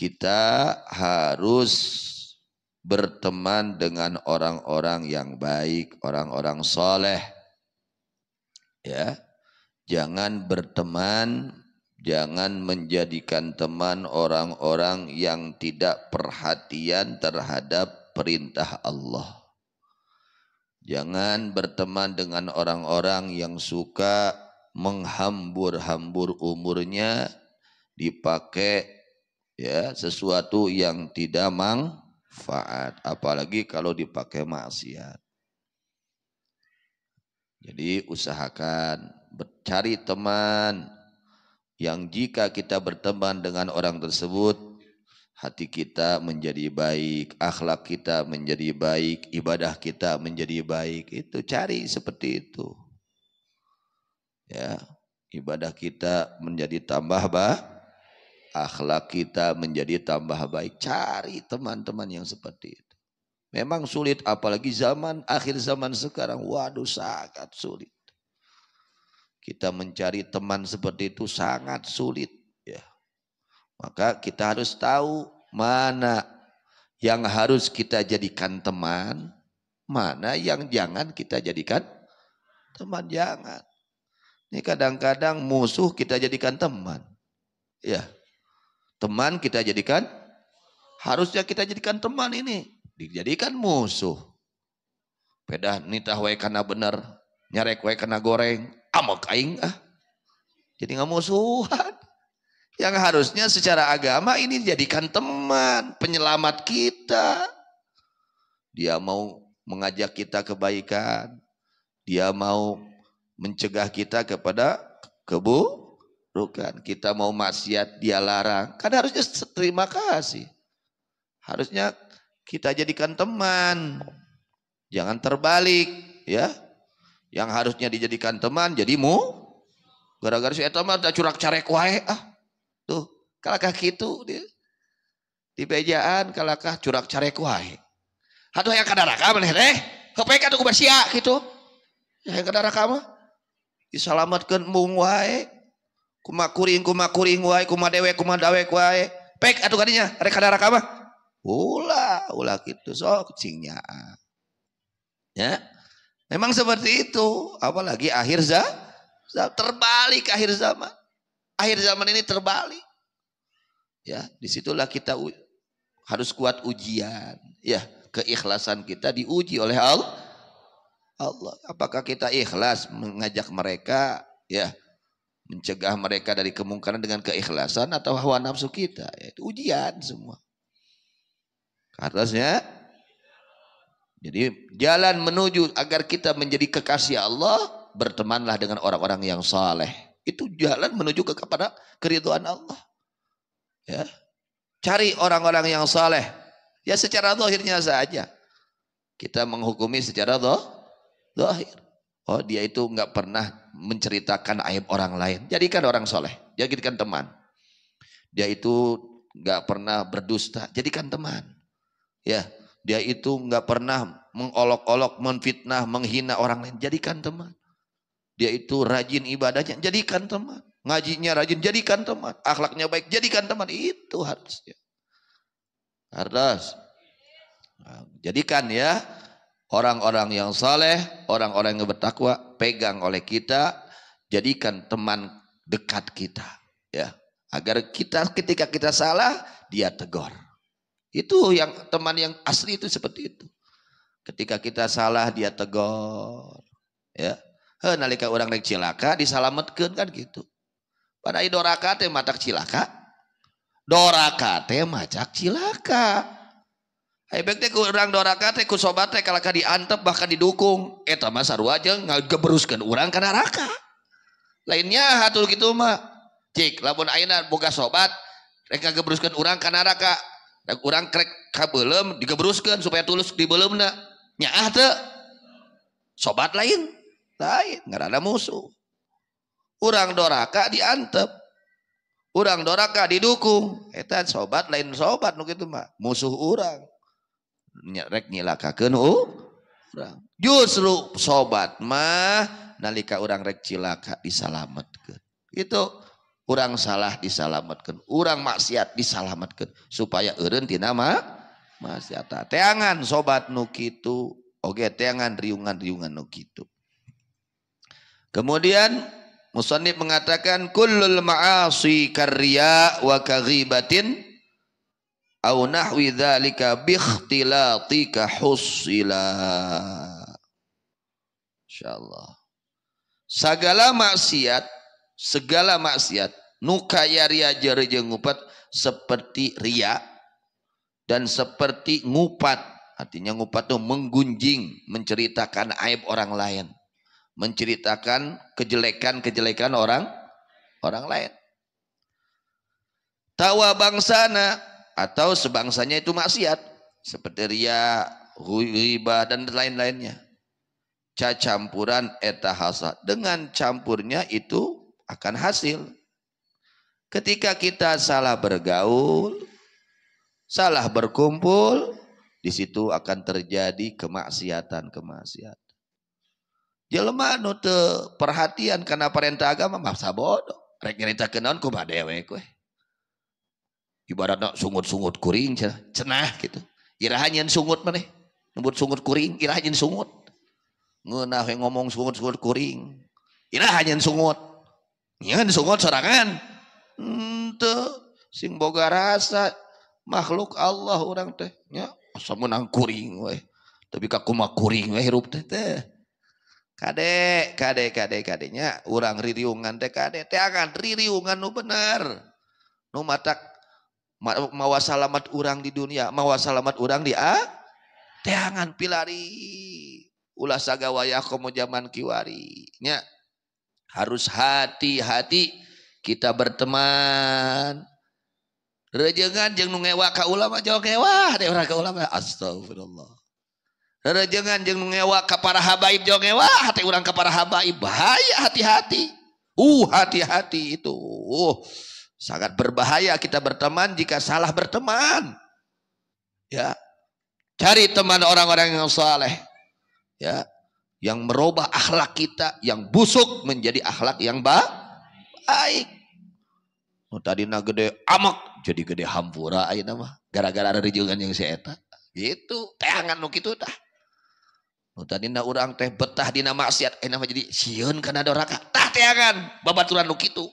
kita harus berteman dengan orang-orang yang baik, orang-orang soleh. Ya, jangan berteman, jangan menjadikan teman orang-orang yang tidak perhatian terhadap perintah Allah. Jangan berteman dengan orang-orang yang suka menghambur-hambur umurnya dipakai ya sesuatu yang tidak manfaat apalagi kalau dipakai maksiat jadi usahakan cari teman yang jika kita berteman dengan orang tersebut hati kita menjadi baik akhlak kita menjadi baik ibadah kita menjadi baik itu cari seperti itu ya ibadah kita menjadi tambah bah akhlak kita menjadi tambah baik. Cari teman-teman yang seperti itu. Memang sulit apalagi zaman akhir zaman sekarang. Waduh sangat sulit. Kita mencari teman seperti itu sangat sulit ya. Maka kita harus tahu mana yang harus kita jadikan teman, mana yang jangan kita jadikan teman jangan. Ini kadang-kadang musuh kita jadikan teman. Ya. Teman kita jadikan, harusnya kita jadikan teman ini. Dijadikan musuh. Pedah nitah wae karena bener, nyarek wae karena goreng, amok ah, aing ah. Jadi nggak musuhan. Yang harusnya secara agama ini dijadikan teman, penyelamat kita. Dia mau mengajak kita kebaikan. Dia mau mencegah kita kepada kebu Bukan, kita mau maksiat dia larang. Kan harusnya terima kasih. Harusnya kita jadikan teman. Jangan terbalik, ya. Yang harusnya dijadikan teman jadimu gara-gara si eta tak curak carek wae ah. Tuh, kalakah gitu dia. Di bejaan kalakah curak carek wae. Hatu yang kamu maneh teh. Heupeuk tuh kubasia gitu. Yang kadara kamu. disalamatkeun mung wae kuma kuring kuma kuring wae kuma dewek kuma dawek wae pek atuh kadinya rek kada raka Ula, ulah ulah gitu sok cingnya ya memang seperti itu apalagi akhir zaman za terbalik akhir zaman akhir zaman ini terbalik ya disitulah kita harus kuat ujian ya keikhlasan kita diuji oleh Allah Allah apakah kita ikhlas mengajak mereka ya mencegah mereka dari kemungkaran dengan keikhlasan atau hawa nafsu kita. Ya, itu ujian semua. atasnya. Jadi jalan menuju agar kita menjadi kekasih Allah, bertemanlah dengan orang-orang yang saleh. Itu jalan menuju ke kepada keriduan Allah. Ya. Cari orang-orang yang saleh. Ya secara zahirnya saja. Kita menghukumi secara zahir. Oh dia itu nggak pernah menceritakan aib orang lain. Jadikan orang soleh, jadikan teman. Dia itu nggak pernah berdusta, jadikan teman. Ya, dia itu nggak pernah mengolok-olok, menfitnah, menghina orang lain, jadikan teman. Dia itu rajin ibadahnya, jadikan teman. Ngajinya rajin, jadikan teman. Akhlaknya baik, jadikan teman. Itu harusnya. Harus. Nah, jadikan ya orang-orang yang saleh, orang-orang yang bertakwa pegang oleh kita, jadikan teman dekat kita, ya. Agar kita ketika kita salah, dia tegur. Itu yang teman yang asli itu seperti itu. Ketika kita salah, dia tegur, ya. Heh, nalika orang naik cilaka disalametkan kan gitu. Pada idoraka tema tak cilaka. Doraka teh macak cilaka. Ebek teh orang doraka teh ku sobat teh kah diantep bahkan didukung. eh mah sarua aja nggak orang orang raka. Lainnya hatul gitu mah. Cik, lamun Aina boga sobat rek ngageberuskeun orang karena raka. Dan orang krek kabeulem digeberuskeun supaya tulus di nak Nyah teu. Sobat lain. Lain, nggak ada musuh. orang doraka diantep. orang doraka didukung. Eta eh, sobat lain sobat nuk itu mah. Musuh orang rek nyilakakeun urang. Justru sobat mah nalika orang rek cilaka disalametkeun. Itu orang salah disalamatkan orang maksiat disalamatkan supaya eureun tina mah maksiat. Teangan sobat nu kitu, oke teangan riungan-riungan nu kitu. Kemudian Musonib mengatakan kullul ma'asi karya wa kaghibatin au nahwi dzalika bi ikhtilatika husila insyaallah segala maksiat segala maksiat nukaya ria jere ngupat seperti ria dan seperti ngupat artinya ngupat itu menggunjing menceritakan aib orang lain menceritakan kejelekan-kejelekan orang orang lain tawa bangsana atau sebangsanya itu maksiat seperti ria, riba dan lain-lainnya. cacampuran eta hasad. Dengan campurnya itu akan hasil. Ketika kita salah bergaul, salah berkumpul, di situ akan terjadi kemaksiatan-kemaksiatan. Jelema ya nu perhatian karena perintah agama mah bodoh. Rek nyarita kenaon kumaha dewe ibaratnya sungut-sungut kuring cenah, gitu. irahanyen sungut mana nembut sungut kuring, irahanyen sungut. Ngeunah yang ngomong sungut-sungut kuring. irahanyen sungut. Nyen sungut sorangan. Henteu sing boga rasa makhluk Allah orang teh ya sama nang kuring we. Tapi kaku mah kuring we hirup teh teh. kade kade kade kadeknya orang ririungan teh kade teh akan ririungan nu bener. Nu matak mawa salamat orang di dunia mawa salamat orang di a ah? teangan pilari ulah sagawaya komo zaman kiwari nya harus hati-hati kita berteman rejengan jeng nungewa ka ulama jauh kewa, ada orang ka ulama astagfirullah rejengan jeng nungewa ka para habaib jauh kewa, hati orang ka para habaib bahaya hati-hati uh hati-hati itu uh Sangat berbahaya kita berteman jika salah berteman. Ya. Cari teman orang-orang yang saleh. Ya. Yang merubah akhlak kita yang busuk menjadi akhlak yang baik. Oh, tadi na gede amak jadi gede hampura ayo nama gara-gara rejungan yang si eta. Gitu, teangan nu itu dah oh, tadi na urang teh betah nama maksiat ayo eh, nama jadi sieun kana doraka. Tah teangan babaturan nu itu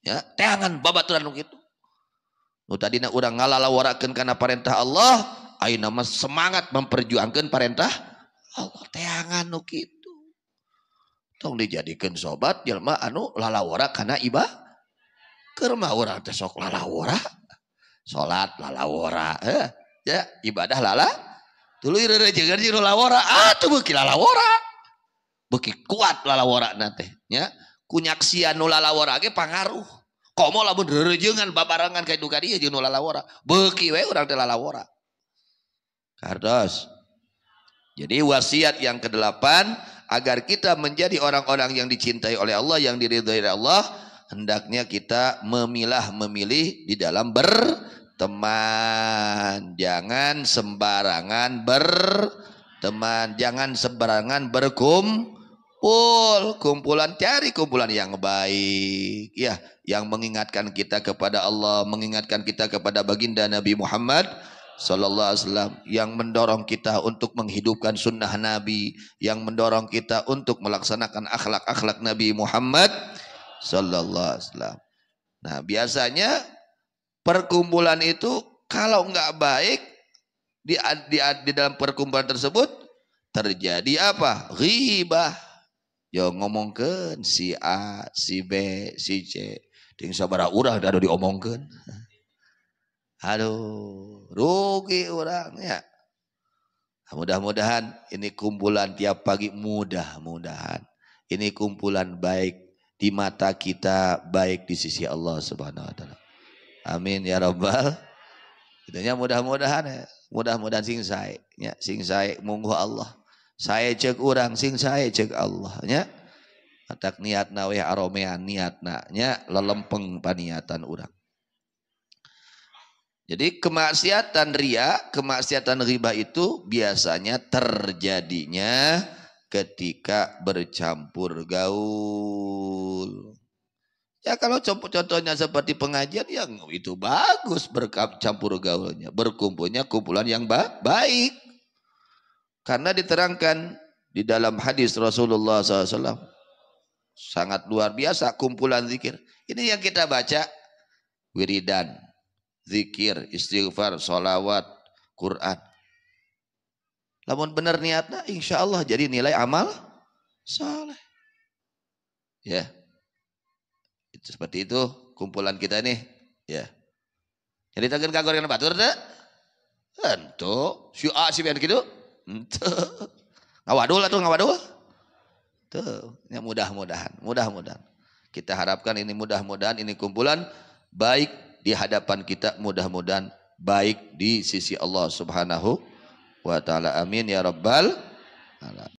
Ya, teangan babaturan gitu. Nu tadina urang ngalalawarakeun karena perintah Allah, Ayo nama semangat memperjuangkan perintah Allah teangan nu gitu. Tong dijadikan sobat jelma anu lalawara karena iba kerma orang tesok lalawara. Salat lalawara, eh, ya ibadah lala. Tuluy rerejeun jeung lalawara, ah teu bukila lalawara. bukik kuat lalawara nanti. Ya kunyaksian nula lawara ge pangaruh komo lamun rerejengan babarangan ka duka dia jeung nula lawara beuki we urang teh lalawara Kardos. jadi wasiat yang kedelapan agar kita menjadi orang-orang yang dicintai oleh Allah yang diridhai oleh Allah hendaknya kita memilah memilih di dalam berteman jangan sembarangan berteman jangan sembarangan berkum kumpul, kumpulan cari kumpulan yang baik, ya, yang mengingatkan kita kepada Allah, mengingatkan kita kepada baginda Nabi Muhammad sallallahu alaihi wasallam yang mendorong kita untuk menghidupkan sunnah Nabi, yang mendorong kita untuk melaksanakan akhlak-akhlak Nabi Muhammad sallallahu alaihi wasallam. Nah, biasanya perkumpulan itu kalau nggak baik di, di, di dalam perkumpulan tersebut terjadi apa? Ghibah. Ya ngomongkan si A, si B, si C. Ting sabara urah ada anu diomongkan. Aduh, rugi ya. Nah, mudah-mudahan ini kumpulan tiap pagi mudah-mudahan. Ini kumpulan baik di mata kita, baik di sisi Allah Subhanahu wa taala. Amin ya rabbal Itunya mudah-mudahan ya. Mudah-mudahan sing sae, ya, sing sae munggu Allah saya cek orang sing saya cek Allahnya atak niat nawe aromean niat naknya lelempeng paniatan orang jadi kemaksiatan ria kemaksiatan riba itu biasanya terjadinya ketika bercampur gaul Ya kalau contohnya seperti pengajian yang itu bagus bercampur gaulnya, berkumpulnya kumpulan yang baik. Karena diterangkan di dalam hadis Rasulullah SAW. Sangat luar biasa kumpulan zikir. Ini yang kita baca. Wiridan, zikir, istighfar, sholawat, Quran. Namun benar niatnya insya Allah jadi nilai amal saleh. Ya. Itu seperti itu kumpulan kita ini, Ya. Jadi tagih kagor dengan batur tak? Tentu. Syu'a si gitu. Hmm, ngawadul atau ngawadul tuh ya mudah-mudahan mudah-mudahan kita harapkan ini mudah-mudahan ini kumpulan baik di hadapan kita mudah-mudahan baik di sisi Allah Subhanahu wa taala amin ya rabbal alamin